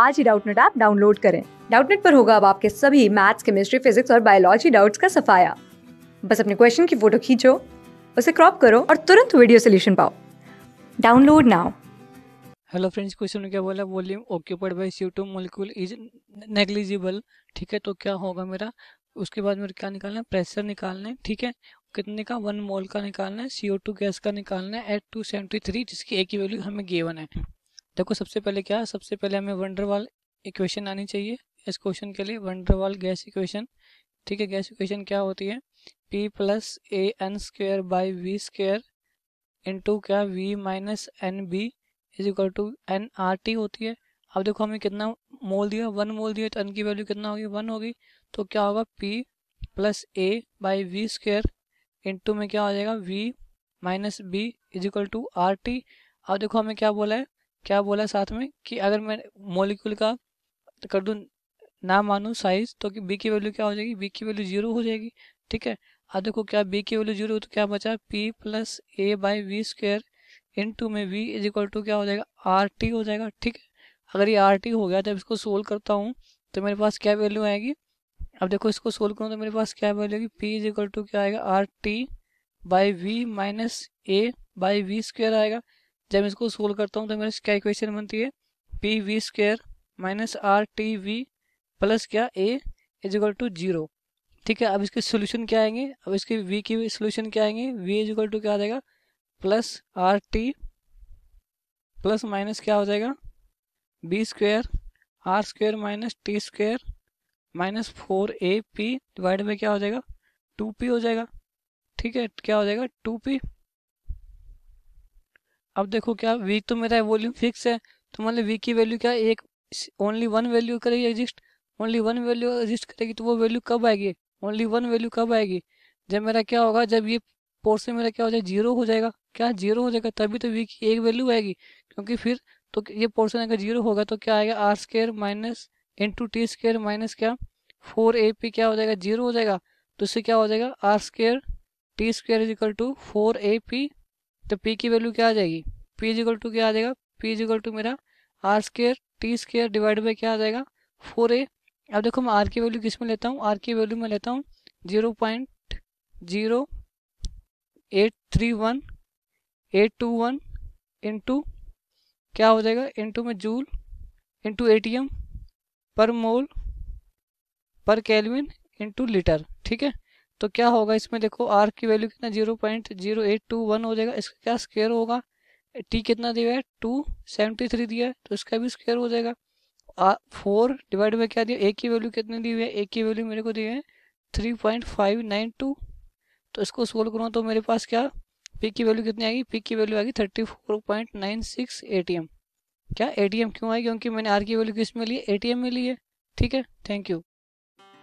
आज ही Doubtnut app download करें डाउटनेट पर होगा अब आपके सभी मैथ्स केमिस्ट्री फिजिक्स और बायोलॉजी डाउट्स का सफाया बस अपने क्वेश्चन की फोटो खींचो उसे क्रॉप करो और तुरंत वीडियो सोल्यूशन पाओ download now hello friends question क्या बोला volume occupied by C two molecule is negligible ठीक है तो क्या होगा मेरा उसके बाद मेरे क्या निकालना है प्रेशर निकालना है ठीक है कितने का वन मोल का निकालना है सी टू गैस का निकालना है एट टू सेवेंटी थ्री जिसकी एक ही वैल्यू हमें गेवन है देखो सबसे पहले क्या सबसे पहले हमें वंडरवाल इक्वेशन आनी चाहिए इस क्वेश्चन के लिए वंडरवाल गैस इक्वेशन ठीक है गैस इक्वेशन क्या होती है P plus A N square by V in into क्या V minus N B is equal to N R T होती है अब देखो हमें कितना मोल दिया वन मोल दिया तो एन की वैल्यू कितना होगी वन होगी तो क्या होगा P plus A by V in into में क्या हो जाएगा V minus B is equal to R T अब देखो हमें क्या बोला है क्या बोला साथ में कि अगर मैं मोलिक्यूल का कर दूँ ना मानूँ साइज तो कि बी की वैल्यू क्या हो जाएगी बी की वैल्यू जीरो हो जाएगी ठीक है अब देखो क्या बी की वैल्यू जीरो तो क्या बचा P plus A by V square into में वी इज इक्वल टू क्या हो जाएगा आर टी हो जाएगा ठीक है अगर ये आर टी हो गया तो इसको सोल्व करता हूँ तो मेरे पास क्या वैल्यू आएगी अब देखो इसको सोल्व करूँ तो मेरे पास क्या वैल्यू आएगी पी इज इक्वल टू क्या आएगा R T by V minus A by V square आएगा जब इसको सोल्व करता हूँ तो मेरे क्या इक्वेशन बनती है P V square minus R T V plus क्या ए इजिकल टू जीरो ठीक है अब इसके सोल्यूशन क्या आएंगे अब इसके वी की सोल्यूशन क्या आएंगे वी इजिकल टू क्या आ जाएगा plus R T plus minus क्या हो जाएगा B square R square minus T square minus four A P divide में क्या हो जाएगा टू पी हो जाएगा ठीक है क्या हो जाएगा टू पी अब देखो क्या वी तो मेरा वॉल्यूम फिक्स है तो मान लो वी की वैल्यू क्या एक ओनली वन वैल्यू करेगी exist only one value exist करेगी तो वो वैल्यू कब आएगी ओनली वन वैल्यू कब आएगी जब मेरा क्या होगा जब ये पोर्सन मेरा क्या हो जाए जीरो हो जाएगा क्या जीरो हो जाएगा तभी तो वी की एक वैल्यू आएगी क्योंकि फिर तो ये पोर्सन अगर जीरो होगा तो क्या आएगा R square minus into T square minus क्या फोर ए पी क्या हो जाएगा जीरो हो जाएगा तो इससे क्या हो जाएगा R square T square is equal to four A P तो पी की वैल्यू क्या आ जाएगी पी इजिकल टू क्या आ जाएगा पी इजिकल टू मेरा R square T square divide by क्या आ जाएगा फोर ए अब देखो मैं आर की वैल्यू किस में लेता हूँ आर की वैल्यू में लेता हूँ zero point zero eight three one eight two one into क्या हो जाएगा इंटू में जूल इंटू एम पर मोल पर कैलविन इंटू लीटर ठीक है तो क्या होगा इसमें देखो आर की वैल्यू कितना zero point zero eight two one हो जाएगा इसका क्या स्केयर होगा टी कितना दिया है टू सेवेंटी थ्री दिया है तो इसका भी स्केयर हो जाएगा फोर डिवाइड में क्या दिया ए की वैल्यू कितनी दी हुई है ए की वैल्यू मेरे को दी है three point five nine two तो इसको सोल्व करूँ तो मेरे पास क्या पी की वैल्यू कितनी आएगी पी की वैल्यू आएगी thirty four point nine six A T M क्या ए टी एम क्यों आई क्योंकि मैंने आर की वैल्यू किस में ली है ए टी एम में ली है ठीक है थैंक यू